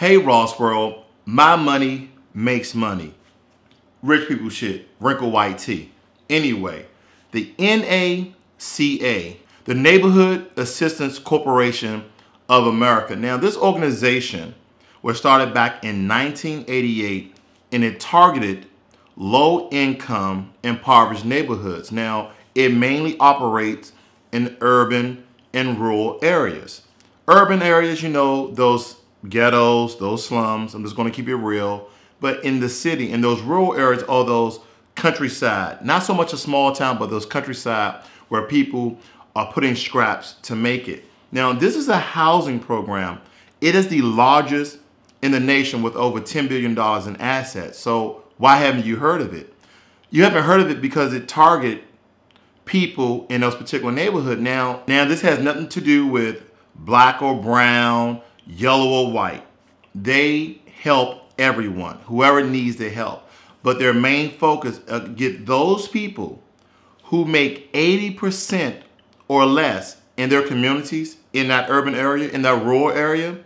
hey, Ross World, my money makes money. Rich people shit, wrinkle white tea. Anyway, the NACA, the Neighborhood Assistance Corporation of America. Now, this organization was started back in 1988 and it targeted low income, impoverished neighborhoods. Now, it mainly operates in urban and rural areas. Urban areas, you know, those ghettos, those slums. I'm just going to keep it real. But in the city, in those rural areas, all those countryside, not so much a small town, but those countryside where people are putting scraps to make it. Now, this is a housing program. It is the largest in the nation with over $10 billion in assets. So why haven't you heard of it? You haven't heard of it because it targeted people in those particular neighborhood. Now, now this has nothing to do with black or brown, yellow or white. They help everyone, whoever needs the help. But their main focus, uh, get those people who make 80% or less in their communities, in that urban area, in that rural area,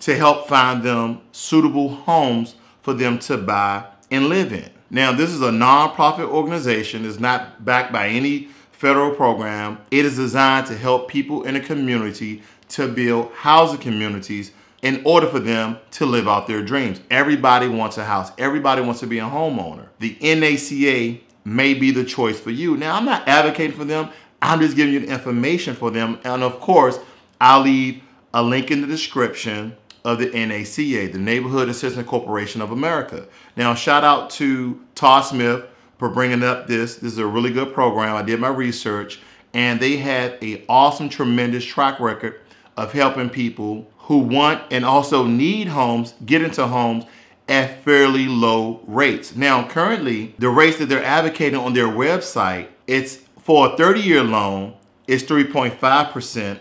to help find them suitable homes for them to buy and live in. Now, this is a nonprofit organization. It's not backed by any federal program. It is designed to help people in a community to build housing communities in order for them to live out their dreams. Everybody wants a house. Everybody wants to be a homeowner. The NACA may be the choice for you. Now, I'm not advocating for them. I'm just giving you the information for them. And of course, I'll leave a link in the description of the NACA, the Neighborhood Assistance Corporation of America. Now, shout out to Todd Smith for bringing up this. This is a really good program. I did my research and they had an awesome, tremendous track record of helping people who want and also need homes get into homes at fairly low rates. Now, currently, the rates that they're advocating on their website, it's for a 30-year loan, it's 3.5%,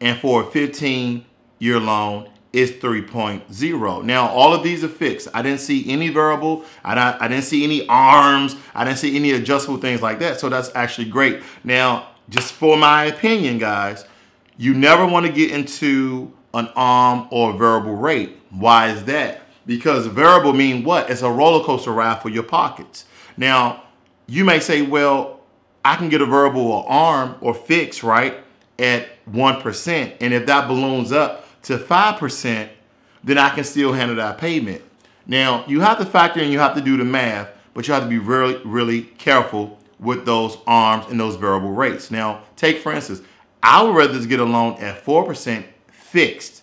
and for a 15-year loan, it's 3.0. Now, all of these are fixed. I didn't see any variable. I, I didn't see any arms. I didn't see any adjustable things like that. So that's actually great. Now, just for my opinion, guys, you never want to get into an arm or a variable rate. Why is that? Because variable mean what? It's a roller coaster ride for your pockets. Now, you may say, well, I can get a variable or arm or fix, right, at 1%. And if that balloons up to 5%, then I can still handle that payment. Now, you have to factor in, you have to do the math, but you have to be really, really careful with those arms and those variable rates. Now, take for instance, I would rather get a loan at 4% fixed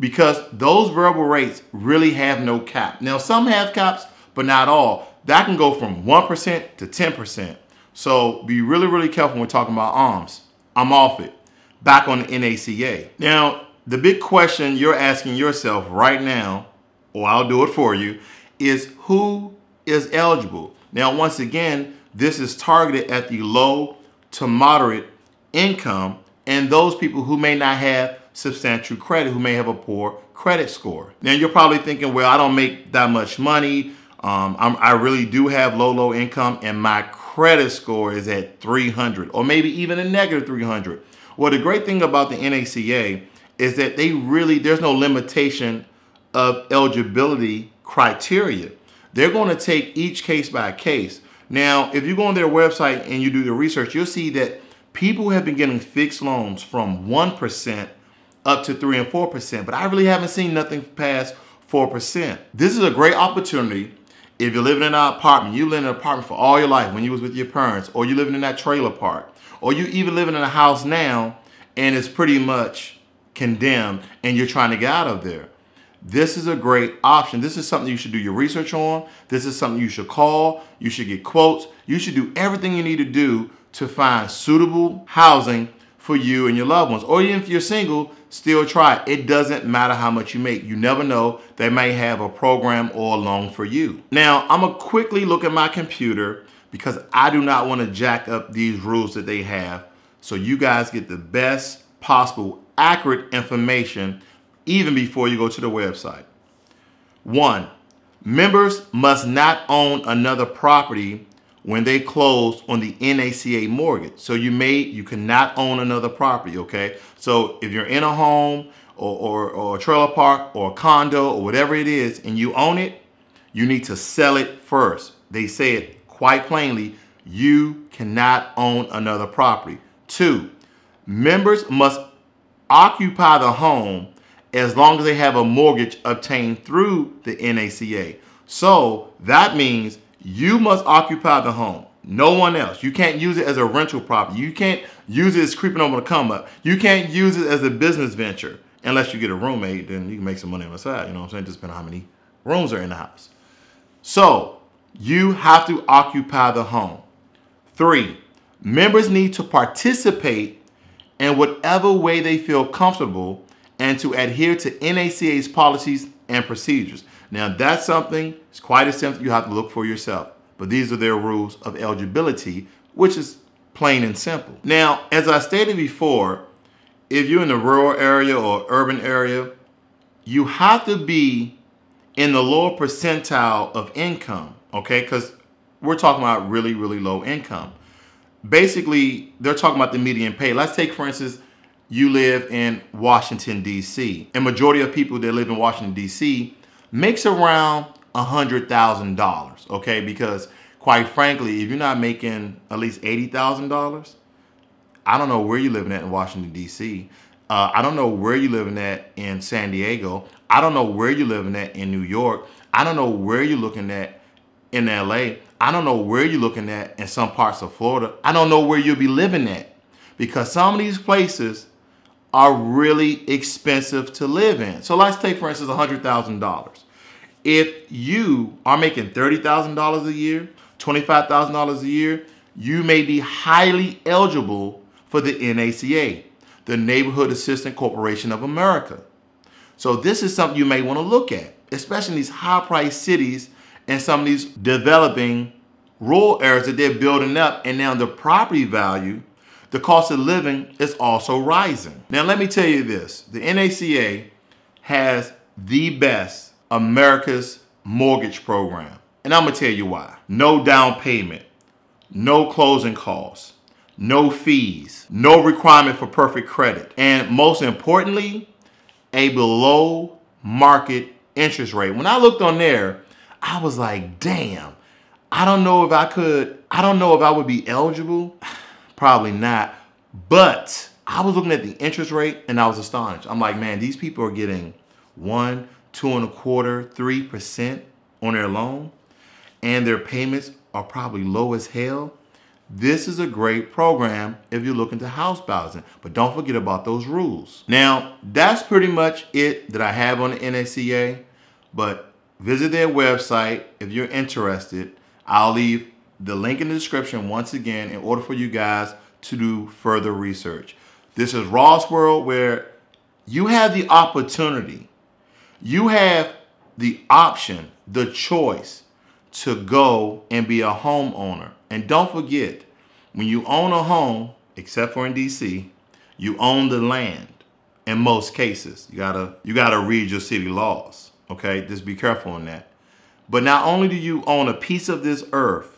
because those variable rates really have no cap. Now, some have caps, but not all. That can go from 1% to 10%. So be really, really careful when we're talking about ARMS. I'm off it. Back on the NACA. Now, the big question you're asking yourself right now, or I'll do it for you, is who is eligible? Now, once again, this is targeted at the low to moderate income and those people who may not have substantial credit, who may have a poor credit score. Now you're probably thinking, well, I don't make that much money. Um, i really do have low, low income and my credit score is at 300 or maybe even a negative 300. Well, the great thing about the NACA is that they really, there's no limitation of eligibility criteria. They're going to take each case by case. Now, if you go on their website and you do the research, you'll see that people have been getting fixed loans from 1% up to 3 and 4%, but I really haven't seen nothing past 4%. This is a great opportunity if you're living in an apartment, you live in an apartment for all your life when you was with your parents, or you are living in that trailer park, or you even living in a house now and it's pretty much condemned and you're trying to get out of there. This is a great option. This is something you should do your research on. This is something you should call. You should get quotes. You should do everything you need to do to find suitable housing for you and your loved ones. Or even if you're single, still try it. It doesn't matter how much you make. You never know. They may have a program or a loan for you. Now, I'm going to quickly look at my computer because I do not want to jack up these rules that they have. So you guys get the best possible accurate information even before you go to the website. One, members must not own another property when they close on the NACA mortgage. So you may, you cannot own another property, okay? So if you're in a home or, or, or a trailer park or a condo or whatever it is and you own it, you need to sell it first. They say it quite plainly, you cannot own another property. Two, members must occupy the home as long as they have a mortgage obtained through the NACA. So that means you must occupy the home. No one else. You can't use it as a rental property. You can't use it as creeping over the come up. You can't use it as a business venture unless you get a roommate. Then you can make some money on the side. You know what I'm saying? Just depending on how many rooms are in the house. So you have to occupy the home. Three, members need to participate in whatever way they feel comfortable and to adhere to NACA's policies and procedures. Now that's something, it's quite a simple, you have to look for yourself. But these are their rules of eligibility, which is plain and simple. Now, as I stated before, if you're in the rural area or urban area, you have to be in the lower percentile of income, okay? Because we're talking about really, really low income. Basically, they're talking about the median pay. Let's take, for instance, you live in Washington, D.C. And majority of people that live in Washington, D.C makes around a $100,000, okay? Because quite frankly, if you're not making at least $80,000, I don't know where you're living at in Washington, D.C. Uh, I don't know where you're living at in San Diego. I don't know where you're living at in New York. I don't know where you're looking at in LA. I don't know where you're looking at in some parts of Florida. I don't know where you'll be living at because some of these places are really expensive to live in. So let's take, for instance, $100,000. If you are making $30,000 a year, $25,000 a year, you may be highly eligible for the NACA, the Neighborhood Assistance Corporation of America. So this is something you may want to look at, especially in these high-priced cities and some of these developing rural areas that they're building up and now the property value the cost of living is also rising. Now, let me tell you this the NACA has the best America's mortgage program. And I'm going to tell you why. No down payment, no closing costs, no fees, no requirement for perfect credit, and most importantly, a below market interest rate. When I looked on there, I was like, damn, I don't know if I could, I don't know if I would be eligible. Probably not. But I was looking at the interest rate and I was astonished. I'm like, man, these people are getting one, two and a quarter, three percent on their loan, and their payments are probably low as hell. This is a great program if you're looking to house balancing, but don't forget about those rules. Now, that's pretty much it that I have on the NACA, but visit their website if you're interested. I'll leave the link in the description once again in order for you guys to do further research. This is Ross World where you have the opportunity, you have the option, the choice to go and be a homeowner. And don't forget, when you own a home, except for in DC, you own the land in most cases. You gotta you gotta read your city laws. Okay, just be careful on that. But not only do you own a piece of this earth,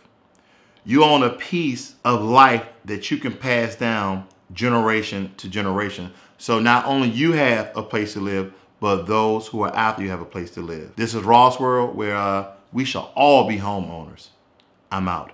you own a piece of life that you can pass down generation to generation. So not only you have a place to live, but those who are after you have a place to live. This is Ross World where uh, we shall all be homeowners. I'm out.